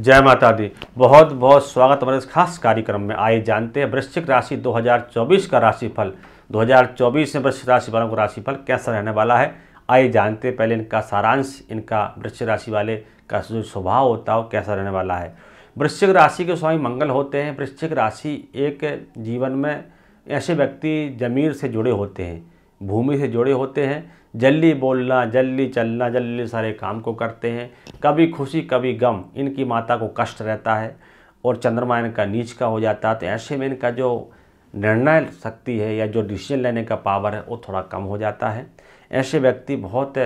जय माता दी बहुत बहुत स्वागत हमारे इस खास कार्यक्रम में आइए जानते हैं वृश्चिक राशि 2024 का राशिफल 2024 में वृश्चिक राशि वालों का राशिफल कैसा रहने वाला है आइए जानते हैं पहले इनका सारांश इनका वृश्चिक राशि वाले का जो स्वभाव होता है वो कैसा रहने वाला है वृश्चिक राशि के स्वामी मंगल होते हैं वृश्चिक राशि एक जीवन में ऐसे व्यक्ति जमीर से जुड़े होते हैं भूमि से जुड़े होते हैं जल्दी बोलना जल्दी चलना जल्दी सारे काम को करते हैं कभी खुशी कभी गम इनकी माता को कष्ट रहता है और चंद्रमा इनका नीच का हो जाता है तो ऐसे में इनका जो निर्णय शक्ति है या जो डिसीजन लेने का पावर है वो थोड़ा कम हो जाता है ऐसे व्यक्ति बहुत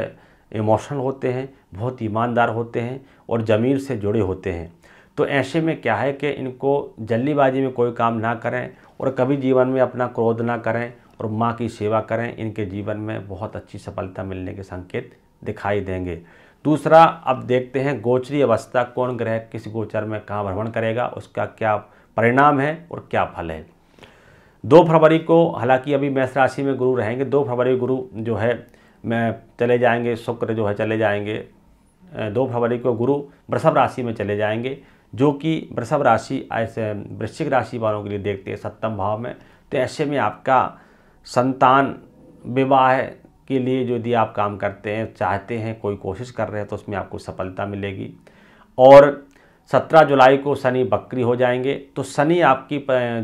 इमोशनल होते हैं बहुत ईमानदार होते हैं और ज़मीर से जुड़े होते हैं तो ऐसे में क्या है कि इनको जल्दीबाजी में कोई काम ना करें और कभी जीवन में अपना क्रोध ना करें और माँ की सेवा करें इनके जीवन में बहुत अच्छी सफलता मिलने के संकेत दिखाई देंगे दूसरा अब देखते हैं गोचरी अवस्था कौन ग्रह किस गोचर में कहाँ भ्रमण करेगा उसका क्या परिणाम है और क्या फल है दो फरवरी को हालांकि अभी मेष राशि में गुरु रहेंगे दो फरवरी गुरु जो है मैं चले जाएंगे शुक्र जो है चले जाएंगे दो फरवरी को गुरु वृषभ राशि में चले जाएंगे जो कि वृषभ राशि ऐसे वृश्चिक राशि वालों के लिए देखते हैं सप्तम भाव में तो ऐसे में आपका संतान विवाह के लिए यदि आप काम करते हैं चाहते हैं कोई कोशिश कर रहे हैं तो उसमें आपको सफलता मिलेगी और सत्रह जुलाई को शनि बकरी हो जाएंगे तो शनि आपकी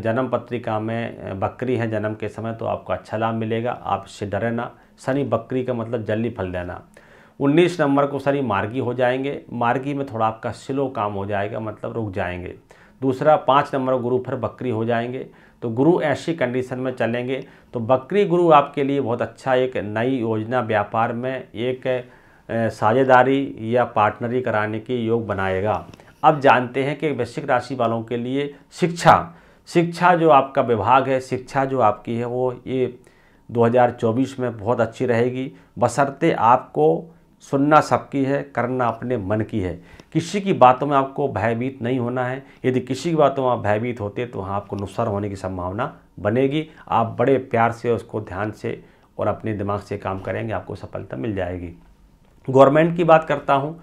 जन्म पत्रिका में बकरी है जन्म के समय तो आपको अच्छा लाभ मिलेगा आप इससे डरे ना शनि बकरी का मतलब जल्दी फल देना 19 नंबर को शनि मार्गी हो जाएंगे मार्गी में थोड़ा आपका स्लो काम हो जाएगा मतलब रुक जाएंगे दूसरा पाँच नंबर गुरु फिर बकरी हो जाएंगे तो गुरु ऐसी कंडीशन में चलेंगे तो बकरी गुरु आपके लिए बहुत अच्छा एक नई योजना व्यापार में एक साझेदारी या पार्टनरी कराने के योग बनाएगा अब जानते हैं कि वैश्विक राशि वालों के लिए शिक्षा शिक्षा जो आपका विभाग है शिक्षा जो आपकी है वो ये 2024 में बहुत अच्छी रहेगी बसरते आपको सुनना सबकी है करना अपने मन की है किसी की बातों में आपको भयभीत नहीं होना है यदि किसी की बातों में आप भयभीत होते तो वहाँ आपको नुकसान होने की संभावना बनेगी आप बड़े प्यार से उसको ध्यान से और अपने दिमाग से काम करेंगे आपको सफलता मिल जाएगी गवर्नमेंट की बात करता हूँ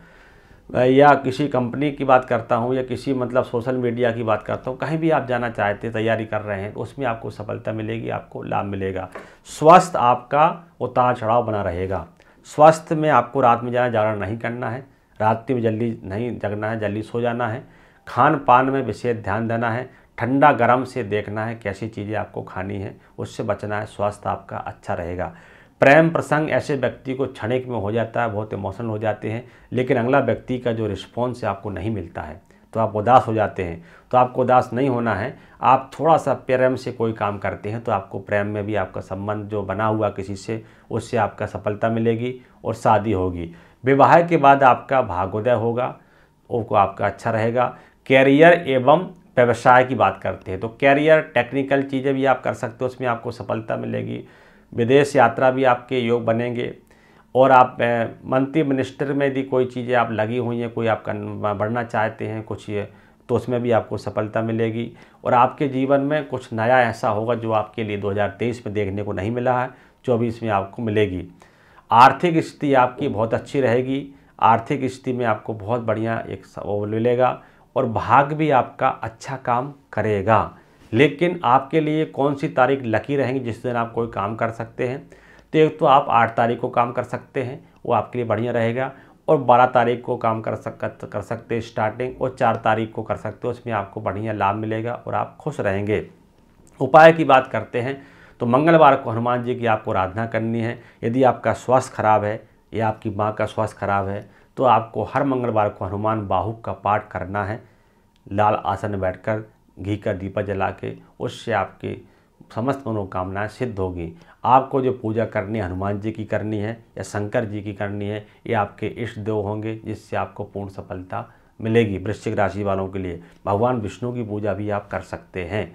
या किसी कंपनी की बात करता हूँ या किसी मतलब सोशल मीडिया की बात करता हूँ कहीं भी आप जाना चाहते तैयारी कर रहे हैं तो उसमें आपको सफलता मिलेगी आपको लाभ मिलेगा स्वास्थ्य आपका उतार चढ़ाव बना रहेगा स्वास्थ्य में आपको रात में जाना जागरण नहीं करना है रात में जल्दी नहीं जगना है जल्दी सो जाना है खान पान में विशेष ध्यान देना है ठंडा गर्म से देखना है कैसी चीज़ें आपको खानी है उससे बचना है स्वास्थ्य आपका अच्छा रहेगा प्रेम प्रसंग ऐसे व्यक्ति को क्षणिक में हो जाता है बहुत इमोशनल हो जाते हैं लेकिन अगला व्यक्ति का जो रिस्पॉन्स है आपको नहीं मिलता है तो आप उदास हो जाते हैं तो आपको उदास नहीं होना है आप थोड़ा सा प्रेम से कोई काम करते हैं तो आपको प्रेम में भी आपका संबंध जो बना हुआ किसी से उससे आपका सफलता मिलेगी और शादी होगी विवाह के बाद आपका भागोदय होगा वो आपका अच्छा रहेगा कैरियर एवं व्यवसाय की बात करते हैं तो कैरियर टेक्निकल चीज़ें भी आप कर सकते हो उसमें आपको सफलता मिलेगी विदेश यात्रा भी आपके योग बनेंगे और आप मंत्री मिनिस्टर में भी कोई चीज़ें आप लगी हुई हैं कोई आप बढ़ना चाहते हैं कुछ ये तो उसमें भी आपको सफलता मिलेगी और आपके जीवन में कुछ नया ऐसा होगा जो आपके लिए 2023 में देखने को नहीं मिला है चौबीस में आपको मिलेगी आर्थिक स्थिति आपकी बहुत अच्छी रहेगी आर्थिक स्थिति में आपको बहुत बढ़िया एक वो मिलेगा और भाग भी आपका अच्छा काम करेगा लेकिन आपके लिए कौन सी तारीख लकी रहेंगी जिस दिन आप कोई काम कर सकते हैं तो एक तो आप आठ तारीख को काम कर सकते हैं वो आपके लिए बढ़िया रहेगा और बारह तारीख को काम कर सक कर सकते हैं स्टार्टिंग और चार तारीख को कर सकते हो उसमें आपको बढ़िया लाभ मिलेगा और आप खुश रहेंगे उपाय की बात करते हैं तो मंगलवार को हनुमान जी की आपको आराधना करनी है यदि आपका स्वास्थ्य खराब है या आपकी माँ का स्वास्थ्य खराब है तो आपको हर मंगलवार को हनुमान बाहु का पाठ करना है लाल आसन में बैठकर घी का दीपा जला के उससे आपके समस्त मनोकामनाएं सिद्ध होगी आपको जो पूजा करनी है हनुमान जी की करनी है या शंकर जी की करनी है ये आपके इष्ट देव होंगे जिससे आपको पूर्ण सफलता मिलेगी वृश्चिक राशि वालों के लिए भगवान विष्णु की पूजा भी आप कर सकते हैं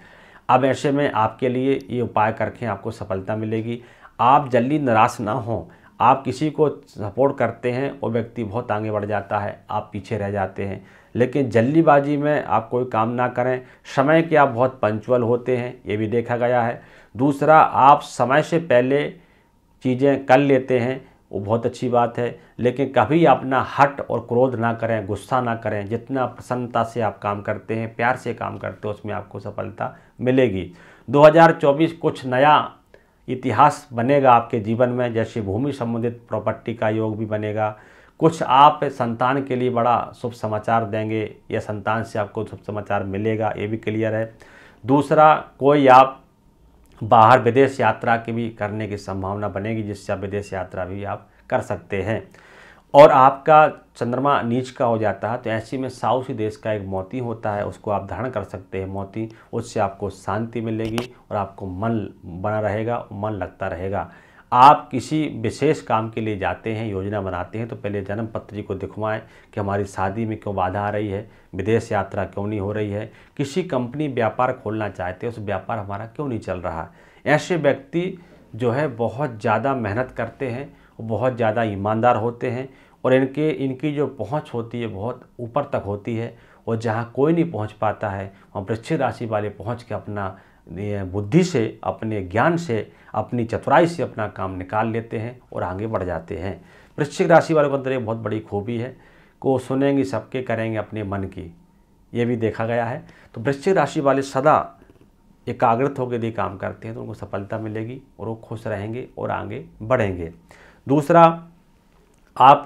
अब ऐसे में आपके लिए ये उपाय करके आपको सफलता मिलेगी आप जल्दी निराश ना हों आप किसी को सपोर्ट करते हैं वो व्यक्ति बहुत आगे बढ़ जाता है आप पीछे रह जाते हैं लेकिन जल्दीबाजी में आप कोई काम ना करें समय के आप बहुत पंचुअल होते हैं ये भी देखा गया है दूसरा आप समय से पहले चीज़ें कर लेते हैं वो बहुत अच्छी बात है लेकिन कभी अपना हट और क्रोध ना करें गुस्सा ना करें जितना प्रसन्नता से आप काम करते हैं प्यार से काम करते हो उसमें आपको सफलता मिलेगी 2024 कुछ नया इतिहास बनेगा आपके जीवन में जैसे भूमि संबंधित प्रॉपर्टी का योग भी बनेगा कुछ आप संतान के लिए बड़ा शुभ समाचार देंगे या संतान से आपको शुभ समाचार मिलेगा ये भी क्लियर है दूसरा कोई आप बाहर विदेश यात्रा की भी करने की संभावना बनेगी जिससे आप विदेश यात्रा भी आप कर सकते हैं और आपका चंद्रमा नीच का हो जाता है तो ऐसे में साउथ देश का एक मोती होता है उसको आप धारण कर सकते हैं मोती उससे आपको शांति मिलेगी और आपको मन बना रहेगा मन लगता रहेगा आप किसी विशेष काम के लिए जाते हैं योजना बनाते हैं तो पहले जन्म पत्री जी को दिखवाएं कि हमारी शादी में क्यों बाधा आ रही है विदेश यात्रा क्यों नहीं हो रही है किसी कंपनी व्यापार खोलना चाहते हैं उस व्यापार हमारा क्यों नहीं चल रहा ऐसे व्यक्ति जो है बहुत ज़्यादा मेहनत करते हैं वो बहुत ज़्यादा ईमानदार होते हैं और इनके इनकी जो पहुंच होती है बहुत ऊपर तक होती है और जहाँ कोई नहीं पहुँच पाता है वहाँ वृश्चिक राशि वाले पहुँच के अपना बुद्धि से अपने ज्ञान से अपनी चतुराई से अपना काम निकाल लेते हैं और आगे बढ़ जाते हैं वृश्चिक राशि वालों के अंदर एक बहुत बड़ी खूबी है को सुनेंगे सबके करेंगे अपने मन की ये भी देखा गया है तो वृश्चिक राशि वाले सदा एकाग्रत होकर यदि काम करते हैं तो उनको सफलता मिलेगी और वो खुश रहेंगे और आगे बढ़ेंगे दूसरा आप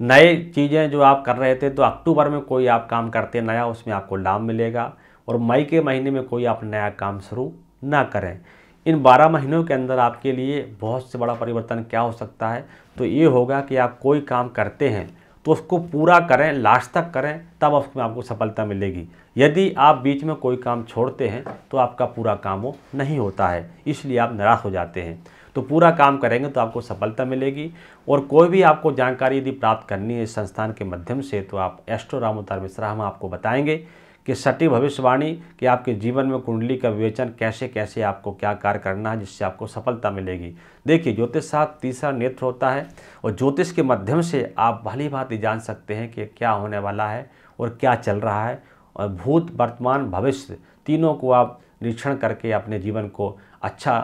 नए चीज़ें जो आप कर रहे थे तो अक्टूबर में कोई आप काम करते नया उसमें आपको लाभ मिलेगा और मई के महीने में कोई आप नया काम शुरू ना करें इन 12 महीनों के अंदर आपके लिए बहुत से बड़ा परिवर्तन क्या हो सकता है तो ये होगा कि आप कोई काम करते हैं तो उसको पूरा करें लास्ट तक करें तब उसमें आपको सफलता मिलेगी यदि आप बीच में कोई काम छोड़ते हैं तो आपका पूरा काम वो नहीं होता है इसलिए आप निराश हो जाते हैं तो पूरा काम करेंगे तो आपको सफलता मिलेगी और कोई भी आपको जानकारी यदि प्राप्त करनी है इस संस्थान के माध्यम से तो आप एस्ट्रो रामोतार मिश्रा हम आपको बताएंगे कि सटी भविष्यवाणी कि आपके जीवन में कुंडली का विवेचन कैसे कैसे आपको क्या कार्य करना है जिससे आपको सफलता मिलेगी देखिए ज्योतिष साथ तीसरा नेत्र होता है और ज्योतिष के माध्यम से आप भली भांति जान सकते हैं कि क्या होने वाला है और क्या चल रहा है और भूत वर्तमान भविष्य तीनों को आप निरीक्षण करके अपने जीवन को अच्छा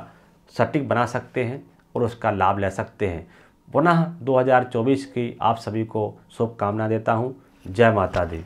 सटीक बना सकते हैं और उसका लाभ ले सकते हैं पुनः 2024 की आप सभी को शुभकामना देता हूँ जय माता दी